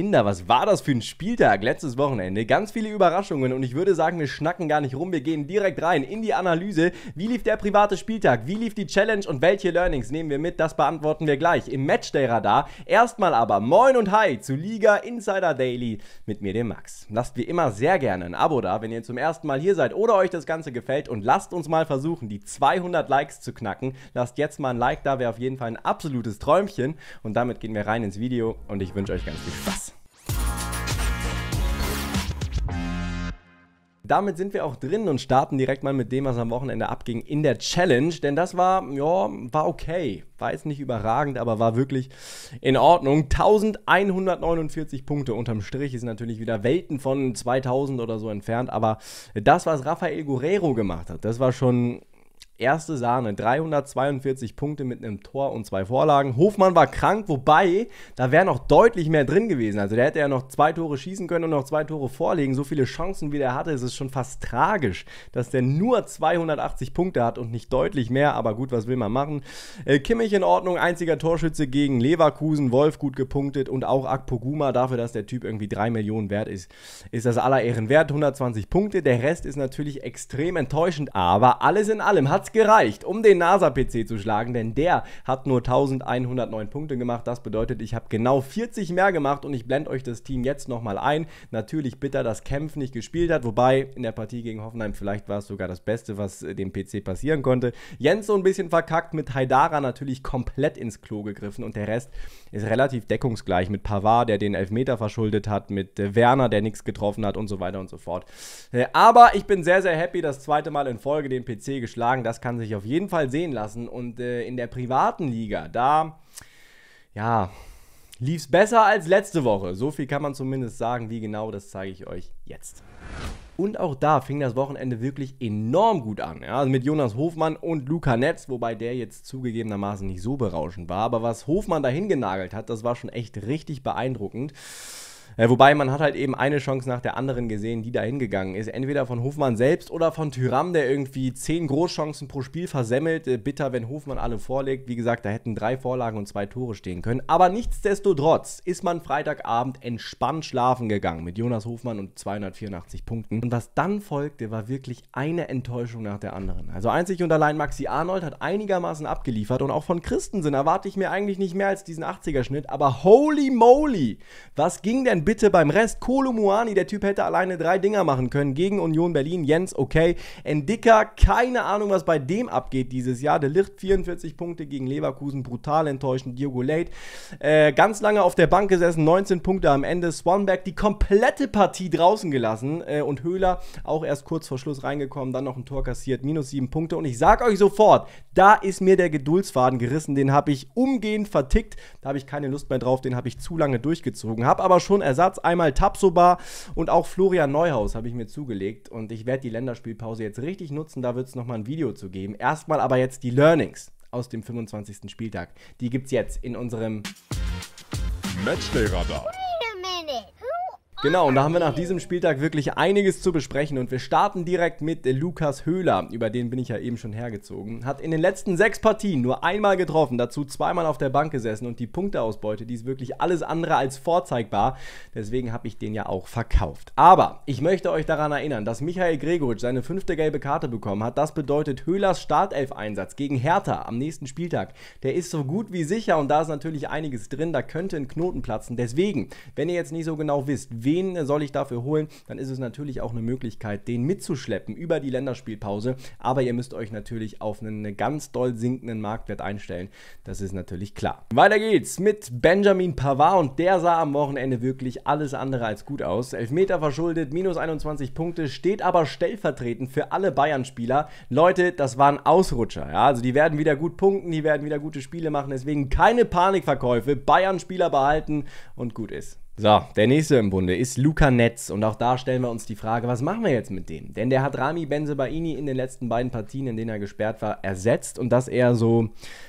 Kinder, was war das für ein Spieltag letztes Wochenende? Ganz viele Überraschungen und ich würde sagen, wir schnacken gar nicht rum. Wir gehen direkt rein in die Analyse. Wie lief der private Spieltag? Wie lief die Challenge und welche Learnings nehmen wir mit? Das beantworten wir gleich im Matchday-Radar. Erstmal aber Moin und Hi zu Liga Insider Daily mit mir, dem Max. Lasst wie immer sehr gerne ein Abo da, wenn ihr zum ersten Mal hier seid oder euch das Ganze gefällt und lasst uns mal versuchen, die 200 Likes zu knacken. Lasst jetzt mal ein Like da, wäre auf jeden Fall ein absolutes Träumchen und damit gehen wir rein ins Video und ich wünsche euch ganz viel Spaß. Damit sind wir auch drin und starten direkt mal mit dem, was am Wochenende abging in der Challenge. Denn das war, ja, war okay. War jetzt nicht überragend, aber war wirklich in Ordnung. 1149 Punkte unterm Strich ist natürlich wieder Welten von 2000 oder so entfernt. Aber das, was Rafael Guerrero gemacht hat, das war schon Erste Sahne, 342 Punkte mit einem Tor und zwei Vorlagen. Hofmann war krank, wobei da wäre noch deutlich mehr drin gewesen. Also der hätte ja noch zwei Tore schießen können und noch zwei Tore vorlegen. So viele Chancen, wie der hatte, ist es schon fast tragisch, dass der nur 280 Punkte hat und nicht deutlich mehr. Aber gut, was will man machen? Äh, Kimmich in Ordnung, einziger Torschütze gegen Leverkusen. Wolf gut gepunktet und auch Akpoguma dafür, dass der Typ irgendwie 3 Millionen wert ist. Ist das aller Ehren wert, 120 Punkte. Der Rest ist natürlich extrem enttäuschend, aber alles in allem hat hat gereicht, um den NASA-PC zu schlagen, denn der hat nur 1109 Punkte gemacht. Das bedeutet, ich habe genau 40 mehr gemacht und ich blende euch das Team jetzt nochmal ein. Natürlich bitter, dass Kempf nicht gespielt hat, wobei in der Partie gegen Hoffenheim vielleicht war es sogar das Beste, was äh, dem PC passieren konnte. Jens so ein bisschen verkackt, mit Haidara natürlich komplett ins Klo gegriffen und der Rest ist relativ deckungsgleich mit Pavard, der den Elfmeter verschuldet hat, mit äh, Werner, der nichts getroffen hat und so weiter und so fort. Äh, aber ich bin sehr, sehr happy, das zweite Mal in Folge den PC geschlagen. Das kann sich auf jeden Fall sehen lassen. Und äh, in der privaten Liga, da, ja, lief es besser als letzte Woche. So viel kann man zumindest sagen. Wie genau, das zeige ich euch jetzt. Und auch da fing das Wochenende wirklich enorm gut an. Ja? Also mit Jonas Hofmann und Luca Netz, wobei der jetzt zugegebenermaßen nicht so berauschend war. Aber was Hofmann dahin genagelt hat, das war schon echt richtig beeindruckend. Äh, wobei man hat halt eben eine Chance nach der anderen gesehen, die da hingegangen ist. Entweder von Hofmann selbst oder von Tyram, der irgendwie zehn Großchancen pro Spiel versemmelt. Äh, bitter, wenn Hofmann alle vorlegt. Wie gesagt, da hätten drei Vorlagen und zwei Tore stehen können. Aber nichtsdestotrotz ist man Freitagabend entspannt schlafen gegangen mit Jonas Hofmann und 284 Punkten. Und was dann folgte, war wirklich eine Enttäuschung nach der anderen. Also einzig und allein Maxi Arnold hat einigermaßen abgeliefert und auch von Christensen erwarte ich mir eigentlich nicht mehr als diesen 80er-Schnitt. Aber holy moly, was ging denn bitte beim Rest. Kolo Muani, der Typ hätte alleine drei Dinger machen können gegen Union Berlin. Jens, okay. Endicker, keine Ahnung, was bei dem abgeht dieses Jahr. De Licht 44 Punkte gegen Leverkusen, brutal enttäuschend. Diogo Late, äh, ganz lange auf der Bank gesessen, 19 Punkte am Ende. Swanberg die komplette Partie draußen gelassen äh, und Höhler auch erst kurz vor Schluss reingekommen, dann noch ein Tor kassiert, minus 7 Punkte. Und ich sag euch sofort, da ist mir der Geduldsfaden gerissen, den habe ich umgehend vertickt. Da habe ich keine Lust mehr drauf, den habe ich zu lange durchgezogen. Habe aber schon Ersatz, einmal Tapsoba und auch Florian Neuhaus habe ich mir zugelegt und ich werde die Länderspielpause jetzt richtig nutzen, da wird es nochmal ein Video zu geben. Erstmal aber jetzt die Learnings aus dem 25. Spieltag. Die gibt es jetzt in unserem Matchday Radar. Genau, und da haben wir nach diesem Spieltag wirklich einiges zu besprechen und wir starten direkt mit Lukas Höhler, über den bin ich ja eben schon hergezogen. Hat in den letzten sechs Partien nur einmal getroffen, dazu zweimal auf der Bank gesessen und die Punkteausbeute, die ist wirklich alles andere als vorzeigbar. Deswegen habe ich den ja auch verkauft. Aber ich möchte euch daran erinnern, dass Michael Gregoritsch seine fünfte gelbe Karte bekommen hat. Das bedeutet Höhlers Startelf-Einsatz gegen Hertha am nächsten Spieltag. Der ist so gut wie sicher und da ist natürlich einiges drin, da könnte ein Knoten platzen. Deswegen, wenn ihr jetzt nicht so genau wisst, wen soll ich dafür holen, dann ist es natürlich auch eine Möglichkeit, den mitzuschleppen über die Länderspielpause. Aber ihr müsst euch natürlich auf einen ganz doll sinkenden Marktwert einstellen. Das ist natürlich klar. Weiter geht's mit Benjamin Pavard und der sah am Wochenende wirklich alles andere als gut aus. Elfmeter verschuldet, minus 21 Punkte, steht aber stellvertretend für alle Bayern-Spieler. Leute, das waren Ausrutscher. Ja? Also die werden wieder gut punkten, die werden wieder gute Spiele machen. Deswegen keine Panikverkäufe. Bayern-Spieler behalten und gut ist. So, der nächste im Bunde ist Luca Netz und auch da stellen wir uns die Frage, was machen wir jetzt mit dem? Denn der hat Rami Benzebaini in den letzten beiden Partien, in denen er gesperrt war, ersetzt und das eher so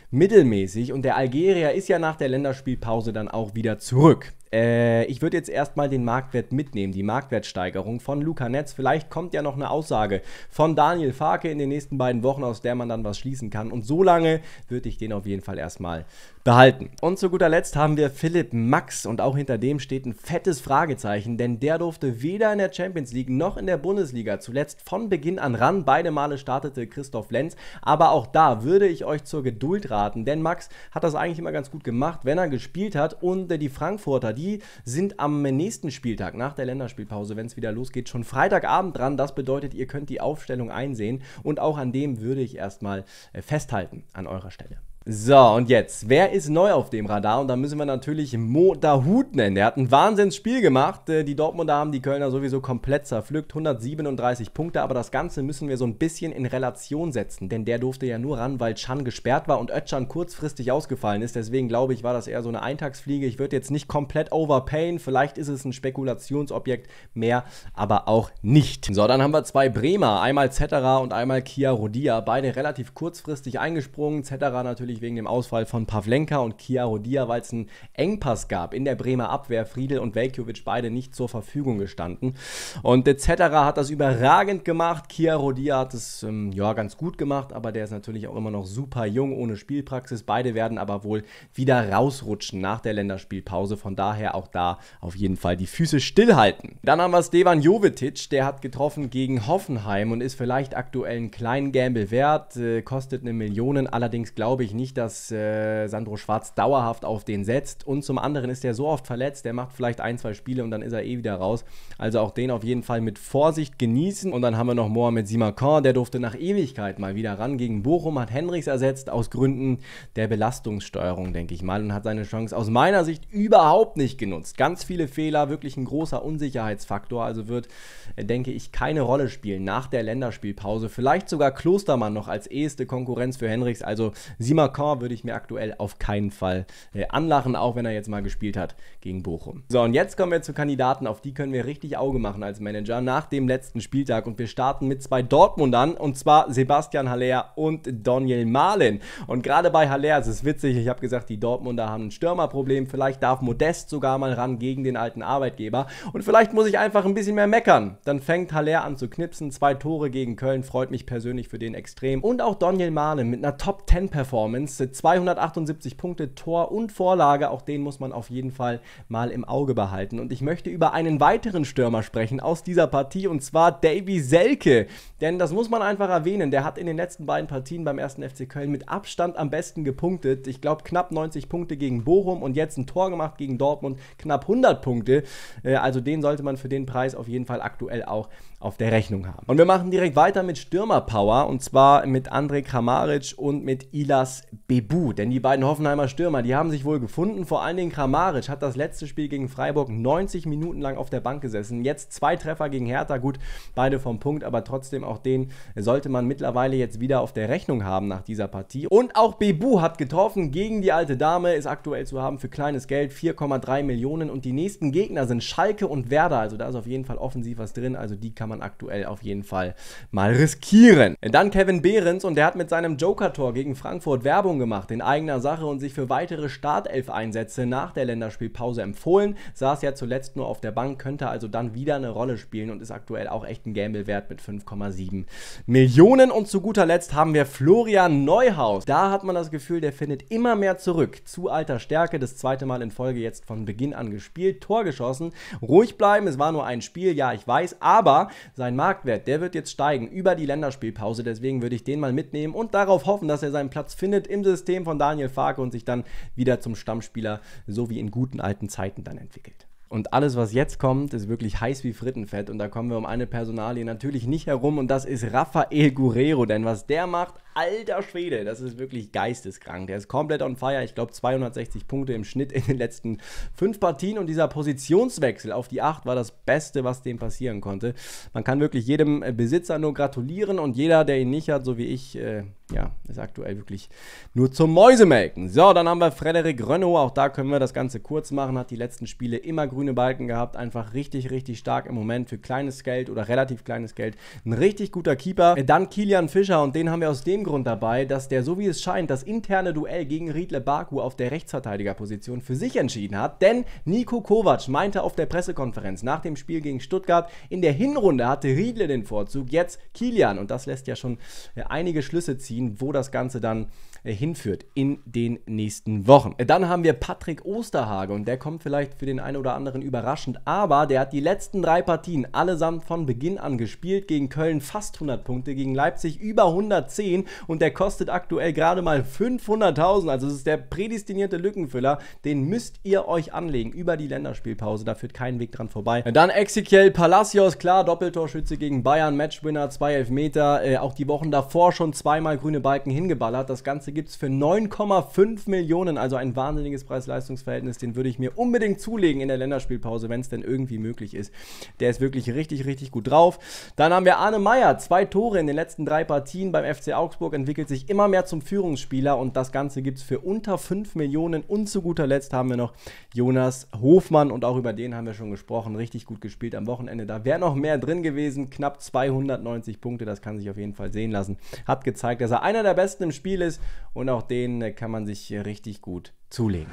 mittelmäßig und der Algerier ist ja nach der Länderspielpause dann auch wieder zurück. Äh, ich würde jetzt erstmal den Marktwert mitnehmen, die Marktwertsteigerung von Luca Netz. Vielleicht kommt ja noch eine Aussage von Daniel Farke in den nächsten beiden Wochen, aus der man dann was schließen kann. Und so lange würde ich den auf jeden Fall erstmal behalten. Und zu guter Letzt haben wir Philipp Max und auch hinter dem steht ein fettes Fragezeichen, denn der durfte weder in der Champions League noch in der Bundesliga zuletzt von Beginn an ran. Beide Male startete Christoph Lenz, aber auch da würde ich euch zur Geduld raten, denn Max hat das eigentlich immer ganz gut gemacht, wenn er gespielt hat und die Frankfurter, die sind am nächsten Spieltag nach der Länderspielpause, wenn es wieder losgeht, schon Freitagabend dran. Das bedeutet, ihr könnt die Aufstellung einsehen und auch an dem würde ich erstmal äh, festhalten an eurer Stelle. So, und jetzt, wer ist neu auf dem Radar? Und da müssen wir natürlich Mo Dahut nennen. Der hat ein Wahnsinnsspiel gemacht. Äh, die Dortmunder haben die Kölner sowieso komplett zerpflückt. 137 Punkte, aber das Ganze müssen wir so ein bisschen in Relation setzen. Denn der durfte ja nur ran, weil Chan gesperrt war und Özcan kurzfristig ausgefallen ist. Deswegen glaube ich, war das eher so eine Eintagsfliege. Ich würde jetzt nicht komplett overpayen. Vielleicht ist es ein Spekulationsobjekt mehr, aber auch nicht. So, dann haben wir zwei Bremer. Einmal Zetterer und einmal Kia Rodia. Beide relativ kurzfristig eingesprungen. Zetterer natürlich natürlich wegen dem Ausfall von Pavlenka und Chiaro Dia, weil es einen Engpass gab. In der Bremer Abwehr Friedel und Veljkovic beide nicht zur Verfügung gestanden. Und etc. hat das überragend gemacht. Chiaro Dia hat es ähm, ja, ganz gut gemacht, aber der ist natürlich auch immer noch super jung, ohne Spielpraxis. Beide werden aber wohl wieder rausrutschen nach der Länderspielpause. Von daher auch da auf jeden Fall die Füße stillhalten. Dann haben wir Stevan Jovetic, der hat getroffen gegen Hoffenheim und ist vielleicht aktuell einen kleinen Gamble wert, äh, kostet eine Million. Allerdings glaube ich nicht nicht, dass äh, Sandro Schwarz dauerhaft auf den setzt. Und zum anderen ist er so oft verletzt, der macht vielleicht ein, zwei Spiele und dann ist er eh wieder raus. Also auch den auf jeden Fall mit Vorsicht genießen. Und dann haben wir noch Mohamed Simakan, der durfte nach Ewigkeit mal wieder ran gegen Bochum, hat Henrichs ersetzt aus Gründen der Belastungssteuerung, denke ich mal, und hat seine Chance aus meiner Sicht überhaupt nicht genutzt. Ganz viele Fehler, wirklich ein großer Unsicherheitsfaktor. Also wird, äh, denke ich, keine Rolle spielen nach der Länderspielpause. Vielleicht sogar Klostermann noch als eheste Konkurrenz für Henrichs. Also Simakan Lacan würde ich mir aktuell auf keinen Fall äh, anlachen, auch wenn er jetzt mal gespielt hat gegen Bochum. So, und jetzt kommen wir zu Kandidaten, auf die können wir richtig Auge machen als Manager nach dem letzten Spieltag. Und wir starten mit zwei Dortmundern, und zwar Sebastian Haller und Daniel Mahlen. Und gerade bei Haller ist es witzig, ich habe gesagt, die Dortmunder haben ein Stürmerproblem. Vielleicht darf Modest sogar mal ran gegen den alten Arbeitgeber. Und vielleicht muss ich einfach ein bisschen mehr meckern. Dann fängt Haller an zu knipsen. Zwei Tore gegen Köln freut mich persönlich für den extrem. Und auch Daniel Mahlen mit einer Top-10-Performance. Münze. 278 Punkte, Tor und Vorlage, auch den muss man auf jeden Fall mal im Auge behalten. Und ich möchte über einen weiteren Stürmer sprechen aus dieser Partie und zwar Davy Selke. Denn das muss man einfach erwähnen, der hat in den letzten beiden Partien beim 1. FC Köln mit Abstand am besten gepunktet. Ich glaube knapp 90 Punkte gegen Bochum und jetzt ein Tor gemacht gegen Dortmund, knapp 100 Punkte. Äh, also den sollte man für den Preis auf jeden Fall aktuell auch auf der Rechnung haben. Und wir machen direkt weiter mit Stürmerpower und zwar mit André Kramaric und mit Ilas Bebu. Denn die beiden Hoffenheimer Stürmer, die haben sich wohl gefunden. Vor allen Dingen Kramaric hat das letzte Spiel gegen Freiburg 90 Minuten lang auf der Bank gesessen. Jetzt zwei Treffer gegen Hertha. Gut, beide vom Punkt, aber trotzdem auch den sollte man mittlerweile jetzt wieder auf der Rechnung haben nach dieser Partie. Und auch Bebu hat getroffen gegen die alte Dame, ist aktuell zu haben für kleines Geld, 4,3 Millionen. Und die nächsten Gegner sind Schalke und Werder. Also da ist auf jeden Fall offensiv was drin. Also die kann man aktuell auf jeden Fall mal riskieren. Dann Kevin Behrens und der hat mit seinem Joker-Tor gegen Frankfurt Werder Werbung gemacht in eigener Sache und sich für weitere Startelf-Einsätze nach der Länderspielpause empfohlen. Saß ja zuletzt nur auf der Bank, könnte also dann wieder eine Rolle spielen und ist aktuell auch echt ein Gamble wert mit 5,7 Millionen. Und zu guter Letzt haben wir Florian Neuhaus. Da hat man das Gefühl, der findet immer mehr zurück. Zu alter Stärke, das zweite Mal in Folge jetzt von Beginn an gespielt, Tor geschossen. Ruhig bleiben, es war nur ein Spiel, ja, ich weiß, aber sein Marktwert, der wird jetzt steigen über die Länderspielpause. Deswegen würde ich den mal mitnehmen und darauf hoffen, dass er seinen Platz findet im System von Daniel Farke und sich dann wieder zum Stammspieler, so wie in guten alten Zeiten dann entwickelt. Und alles, was jetzt kommt, ist wirklich heiß wie Frittenfett. Und da kommen wir um eine Personalie natürlich nicht herum. Und das ist Rafael Guerrero. Denn was der macht, alter Schwede, das ist wirklich geisteskrank. Der ist komplett on fire. Ich glaube, 260 Punkte im Schnitt in den letzten fünf Partien. Und dieser Positionswechsel auf die 8 war das Beste, was dem passieren konnte. Man kann wirklich jedem äh, Besitzer nur gratulieren. Und jeder, der ihn nicht hat, so wie ich, äh, ja, ist aktuell wirklich nur zum Mäusemelken. So, dann haben wir Frederik Renault. Auch da können wir das Ganze kurz machen. Hat die letzten Spiele immer grün grüne Balken gehabt. Einfach richtig, richtig stark im Moment für kleines Geld oder relativ kleines Geld. Ein richtig guter Keeper. Dann Kilian Fischer und den haben wir aus dem Grund dabei, dass der, so wie es scheint, das interne Duell gegen Riedle Baku auf der Rechtsverteidigerposition für sich entschieden hat. Denn Nico Kovac meinte auf der Pressekonferenz nach dem Spiel gegen Stuttgart, in der Hinrunde hatte Riedle den Vorzug, jetzt Kilian. Und das lässt ja schon äh, einige Schlüsse ziehen, wo das Ganze dann äh, hinführt in den nächsten Wochen. Äh, dann haben wir Patrick Osterhage und der kommt vielleicht für den einen oder anderen überraschend, aber der hat die letzten drei Partien allesamt von Beginn an gespielt. Gegen Köln fast 100 Punkte, gegen Leipzig über 110 und der kostet aktuell gerade mal 500.000. Also es ist der prädestinierte Lückenfüller. Den müsst ihr euch anlegen über die Länderspielpause. Da führt kein Weg dran vorbei. Äh, dann Ezekiel Palacios, klar, Doppeltorschütze gegen Bayern, Matchwinner, zwei Elfmeter. Äh, auch die Wochen davor schon zweimal grüne Balken hingeballert. Das Ganze Klasse gibt es für 9,5 Millionen, also ein wahnsinniges Preis-Leistungs-Verhältnis. Den würde ich mir unbedingt zulegen in der Länderspielpause, wenn es denn irgendwie möglich ist. Der ist wirklich richtig, richtig gut drauf. Dann haben wir Arne Meyer, zwei Tore in den letzten drei Partien beim FC Augsburg, entwickelt sich immer mehr zum Führungsspieler und das Ganze gibt es für unter 5 Millionen. Und zu guter Letzt haben wir noch Jonas Hofmann und auch über den haben wir schon gesprochen. Richtig gut gespielt am Wochenende. Da wäre noch mehr drin gewesen, knapp 290 Punkte, das kann sich auf jeden Fall sehen lassen. Hat gezeigt, dass er einer der Besten im Spiel ist und auch den äh, kann man sich äh, richtig gut zulegen.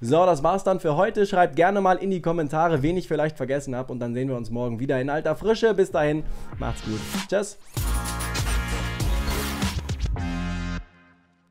So, das war's dann für heute. Schreibt gerne mal in die Kommentare, wen ich vielleicht vergessen habe und dann sehen wir uns morgen wieder in alter Frische. Bis dahin, macht's gut. Tschüss.